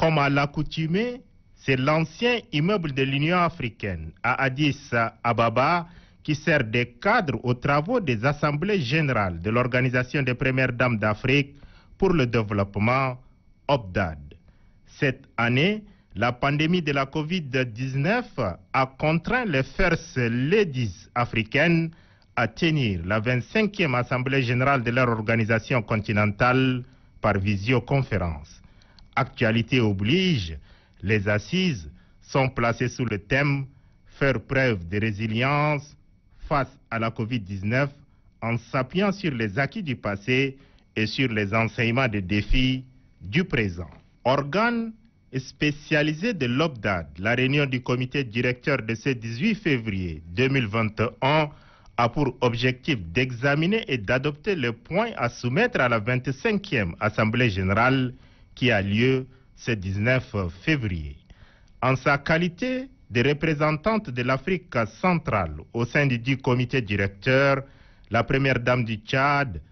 Comme à l'accoutumée, c'est l'ancien immeuble de l'Union africaine à Addis Ababa qui sert de cadre aux travaux des assemblées générales de l'Organisation des Premières Dames d'Afrique pour le développement, OPDAD. Cette année, la pandémie de la COVID-19 a contraint les First Ladies africaines à tenir la 25e Assemblée générale de leur organisation continentale par visioconférence. Actualité oblige, les assises sont placées sous le thème Faire preuve de résilience face à la COVID-19 en s'appuyant sur les acquis du passé et sur les enseignements des défis du présent. Organe spécialisé de l'OBDAD, la réunion du comité directeur de ce 18 février 2021 a pour objectif d'examiner et d'adopter les points à soumettre à la 25e Assemblée générale qui a lieu ce 19 février. En sa qualité de représentante de l'Afrique centrale au sein du comité directeur, la première dame du Tchad,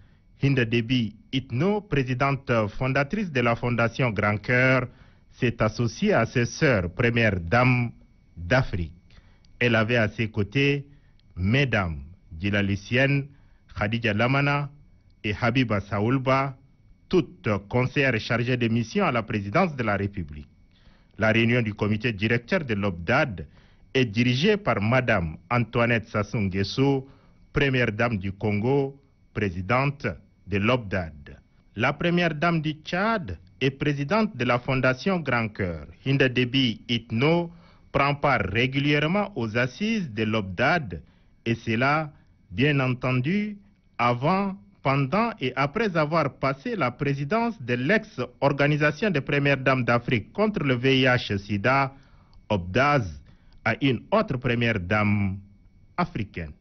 Hinda Debi Itno, présidente fondatrice de la Fondation Grand Cœur, s'est associée à ses sœurs premières dames d'Afrique. Elle avait à ses côtés mesdames d'Ila Lucienne, Khadija Lamana et Habiba Saoulba, toute conseillère chargé de mission à la présidence de la République. La réunion du comité directeur de l'OBDAD est dirigée par Madame Antoinette Sassou première dame du Congo, présidente de l'OBDAD. La première dame du Tchad et présidente de la Fondation Grand Cœur, Hindadebi Itno, prend part régulièrement aux assises de l'OBDAD et cela, bien entendu, avant pendant et après avoir passé la présidence de l'ex-Organisation des Premières Dames d'Afrique contre le VIH-Sida, Obdaz, à une autre Première Dame africaine.